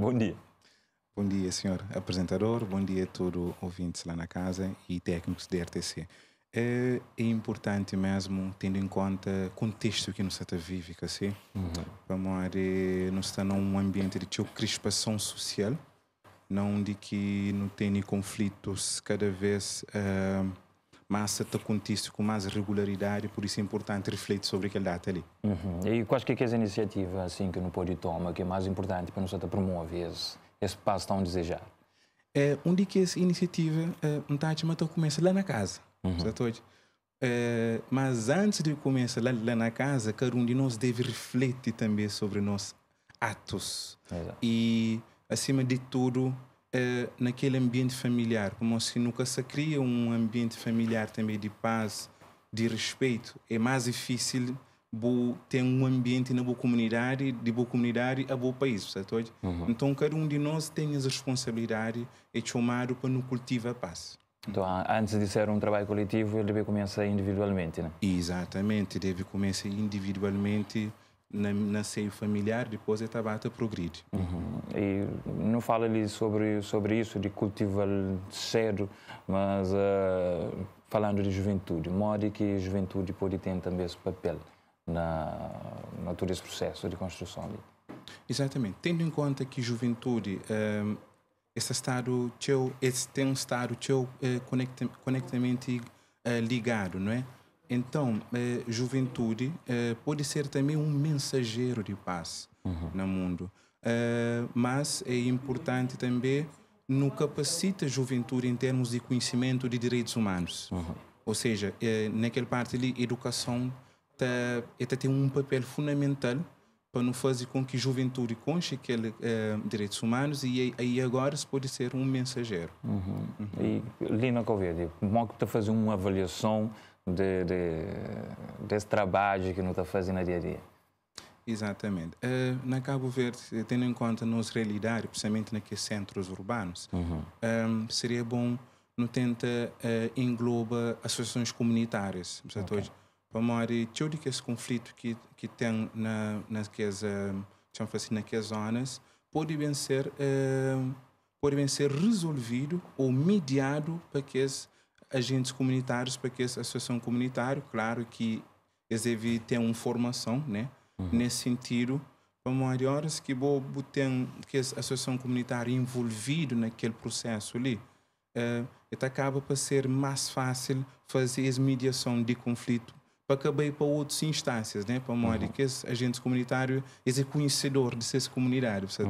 Bom dia. Bom dia, senhor apresentador. Bom dia a todos os ouvintes lá na casa e técnicos da RTC. É, eh, é, importante mesmo, tendo em conta o contexto que nós estamos vivendo, assim. Uhum. Vamos ver, eh, nós estamos num ambiente de crispação social, não de que não tem conflitos cada vez... Uh, mas está acontece com mais regularidade, por isso é importante refletir sobre aquele data ali. Uhum. E quais que é as iniciativas assim que não pode tomar, que é mais importante para nós promover esse, esse passo tão desejado? É, onde que essa iniciativa, é, um começa lá na casa, uhum. É, mas antes de começar lá, lá, na casa, cada um de nós deve refletir também sobre nossos atos. Exato. E, acima de tudo, eh, naquele ambiente familiar, como assim nunca se cria um ambiente familiar também de paz, de respeito, é mais difícil ter um ambiente na boa comunidade, de boa comunidade a bom país, certo? Uhum. Então, cada um de nós tem as responsabilidade e chamado para nos cultivar a paz. Então, antes de ser um trabalho coletivo, ele deve começar individualmente, né? Exatamente, deve começar individualmente na, na seio familiar, depois a é Tabata progredir. Uhum. E não fala ali sobre, sobre isso, de cultivar cedo, mas uh, falando de juventude, modo que a juventude pode ter também esse papel na, na todo esse processo de construção ali. Exatamente. Tendo em conta que juventude um, eh, esse estado teu, esse tem um estado teu uh, conectamente uh, ligado, não é? Então, eh, juventude eh, pode ser também um mensageiro de paz uhum. no mundo. Eh, mas é importante também no capacita a juventude em termos de conhecimento de direitos humanos. Uhum. Ou seja, naquela parte ali, educação tá, é, tá, tem um papel fundamental para não fazer com que a juventude conche aquele direitos humanos e aí agora se pode ser um mensageiro. Uhum. Uhum. E Lina Covedia, como é que está a fazer uma avaliação de, de, desse trabalho que nós está fazendo a dia a dia. Exatamente. Uh, na Cabo Verde, eh, tendo em conta a nossa realidade, principalmente naqueles centros urbanos, uhum. um, ehm, seria bom não tentar uh, eh, engloba associações comunitárias. Portanto, okay. para morrer, todo esse conflito que, que tem na, naquelas, ehm, assim, naquelas zonas pode bem ser, uh, ehm, pode bem ser resolvido ou mediado para que esse agentes comunitários, porque essa associação comunitária, claro que eles ter uma formação, né? Uhum. Nesse sentido, para horas que bobo tem que a associação comunitária envolvido naquele processo ali, uh, então acaba para ser mais fácil fazer a mediação de conflito para caber para outras instâncias, né? Para maior uhum. que os agentes comunitários esse conhecedor de sua comunidades, uhum.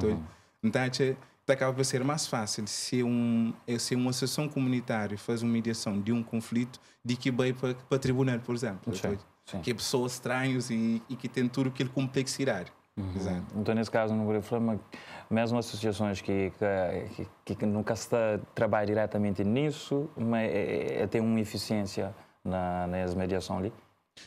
Então, é acaba por ser mais fácil se, um, eh, se uma associação comunitária faz uma mediação de um conflito de que vai para, para tribunal, por exemplo. Sim, sim. Que é pessoas estranhas e, e que tem tudo aquilo complexidade. Uhum. Então, nesse caso, no problema mesmo associações que, que, que, que nunca se trabalha diretamente nisso, mas é, é, tem uma eficiência na, nas mediação ali?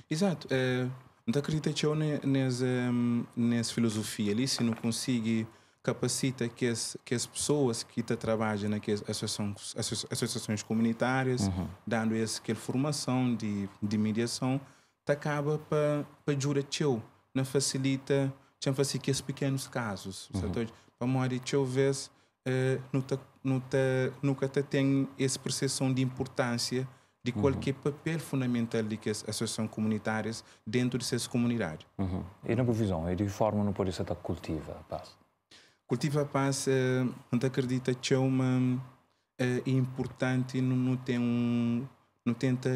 Exato. É, então, acredito que eu nessa, hum, nessa filosofia ali, se não consegue capacita que as, que as pessoas que te trabalham naquelas associações, associações comunitárias, uhum. dando esse que formação de, de mediação, te acaba para para jura teu, não facilita, tinha facilita que esses pequenos casos, uhum. então, Para morar teu vez, eh, não te, não te, nunca te tem essa percepção de importância de uhum. qualquer uhum. papel fundamental de que as associações comunitárias dentro de suas comunidades. Uhum. E na provisão, e de forma não pode ser cultiva, passa? cultiva paz, eh, onde acredita que é uma é importante e não tem um não tenta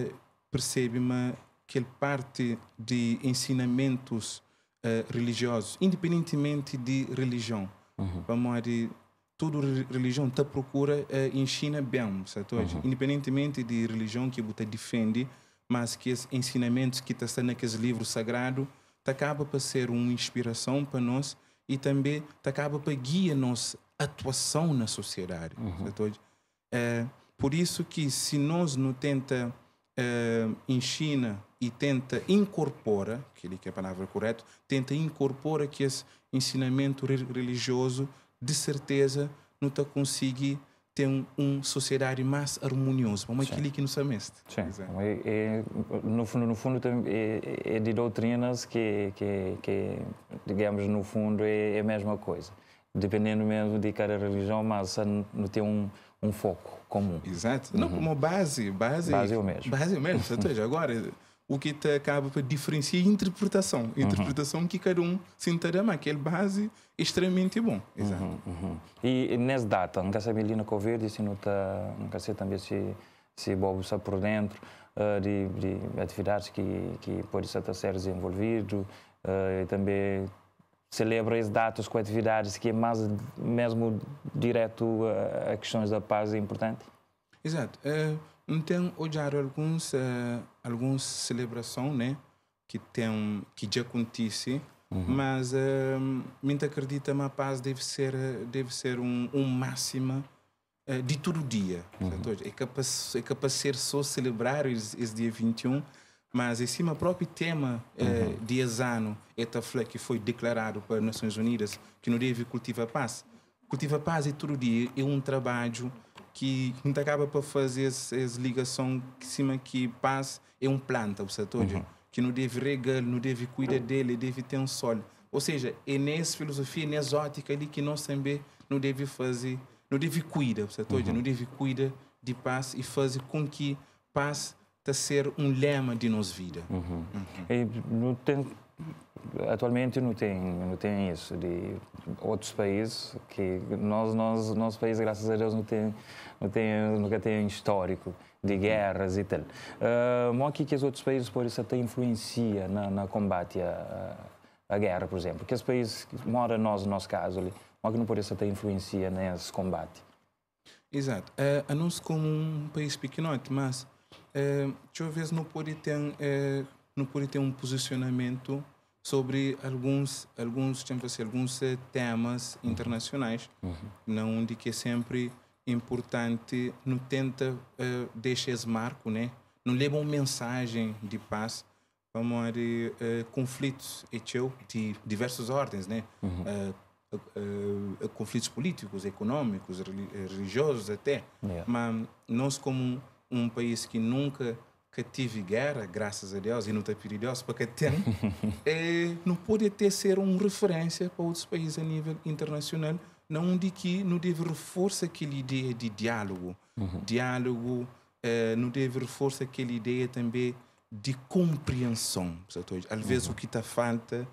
perceber mas que parte de ensinamentos uh, religiosos independentemente de religião uhum. vamos dizer toda religião está procura uh, ensina bem certo uhum. independentemente de religião que você defende mas que os ensinamentos que está naqueles livros sagrados acaba para ser uma inspiração para nós e também acaba para guiar a nossa atuação na sociedade. Uhum. É, por isso que se nós não tenta é, China e tenta incorpora, que é a palavra correta, tenta incorpora que esse ensinamento religioso, de certeza não está conseguindo ter um, sociedade mais harmoniosa. Como é aquilo que nós amamos. Sim. É, é, no fundo, no fundo é, é de doutrinas que, que, que, digamos, no fundo é, é a mesma coisa. Dependendo mesmo de cada religião, mas não tem um, um foco comum. Exato. Não, uhum. como base, base... Base é o mesmo. Base é o mesmo, ou seja, agora o que te acaba para diferenciar a interpretação. A uhum. interpretação uhum. que cada um sentará mais, aquele é base extremamente bom. Uhum, Exato. Uhum, uhum. E nessa data, nunca sabia ali na Covid, se não está, nunca sei também se se Bob está por dentro uh, de, de, atividades que, que pode estar a tá ser desenvolvido uh, e também celebra esses datas com atividades que é mais mesmo direto a, a questões da paz é importante. Exato. Uh então, hoje há alguns, uh, eh, algumas celebrações né, que, tem, que já acontece, uhum. mas uh, eh, muito acredita que a paz deve ser, deve ser um, um máximo uh, eh, de todo dia. Uhum. É capaz é capaz ser só celebrar esse, esse dia 21, mas em cima próprio tema uhum. de azano esta flag que foi declarado pelas Nações Unidas, que não deve cultivar paz. Cultivar paz é todo dia, é um trabalho que não acaba para fazer essa ligação que cima que passa é um planta, o setor uhum. que não deve regar, não deve cuidar dele, deve ter um solo. Ou seja, é nessa filosofia, nessa ótica ali que nós também não deve fazer, não deve cuidar, o setor uhum. não deve cuidar de paz e fazer com que paz a ser um lema de nossa vida. Uhum. Uhum. E tem, atualmente não tem, não tem isso de outros países que nós, nós, nosso país, graças a Deus, não tem, não tem, nunca tem um histórico de guerras e tal. Uh, mas aqui que os outros países por isso até influencia na, na combate a, a guerra, por exemplo. Que os países mora nós no nosso caso ali, mas que não por isso até influencia nesse combate. Exato. Uh, é, anúncio como um país pequenote, mas uh, talvez não pode ter no não pode ter um posicionamento sobre alguns alguns assim, alguns é, temas internacionais uhum. não que é sempre importante não tenta uh, deixar esse marco né não leva uma mensagem de paz vamos a uh, conflitos de diversas ordens né uhum. conflitos políticos, econômicos, religiosos até, yeah. mas nós como um país que nunca que tive guerra, graças a Deus, e não tem Deus para que tem, é, não pode até ser uma referência para outros países a nível internacional, não de que não deve reforçar aquela ideia de diálogo. Uhum. Diálogo é, não deve reforçar aquela ideia também de compreensão. Então, às uhum. vezes o que está falta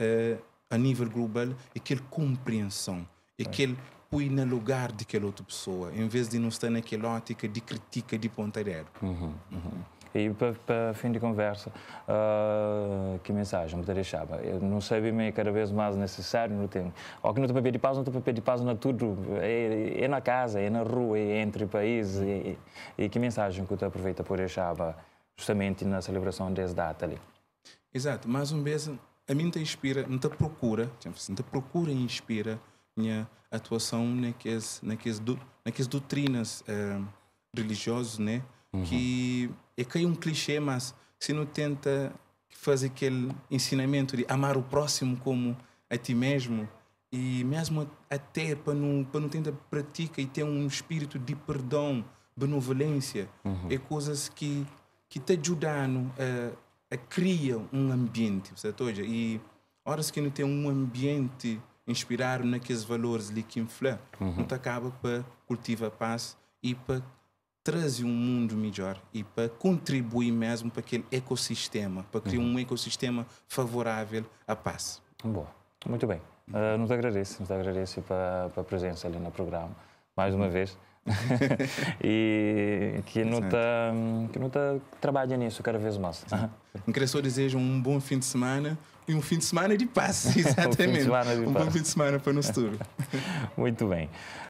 é, a nível global é aquela compreensão, é aquele põe no lugar daquela outra pessoa, em vez de não estar naquela ótica de crítica, de pontareiro. Uhum, uhum. E para, para, fim de conversa, uh, que mensagem me deixava? Eu não sei bem, é cada vez mais necessário no tempo. O que não tem papel de paz, não tem papel de paz na tudo. É, é, na casa, é na rua, é entre países. E, e, que mensagem que tu aproveita para deixava justamente na celebração dessa data ali? Exato, mais uma vez, a mim te inspira, não te procura, não te procura e inspira minha atuação naqueles, naqueles, do, naqueles doutrinas eh, religiosas, né? Uhum. Que é que é um clichê, mas se não tenta fazer aquele ensinamento de amar o próximo como a ti mesmo e mesmo até para não para não tentar pratica e ter um espírito de perdão, benevolência, uhum. é coisas que que te ajudando a, eh, a criar um ambiente, você toja tá e horas que não tem um ambiente inspirar naqueles valores ali que influi, uhum. acaba para cultivar a paz e para trazer um mundo melhor e para contribuir mesmo para aquele ecossistema, para criar uhum. um ecossistema favorável à paz. Bom, muito bem. Uh, nos agradeço, nos agradeço para, a presença ali no programa, mais uma uhum. vez. e que nota, que nota trabalha nisso cada vez mais. Sim. queria só desejo um bom fim de semana, e um fim de semana de paz, exatamente. um, fim de semana, um bom fim de semana para nos tudo. Muito bem.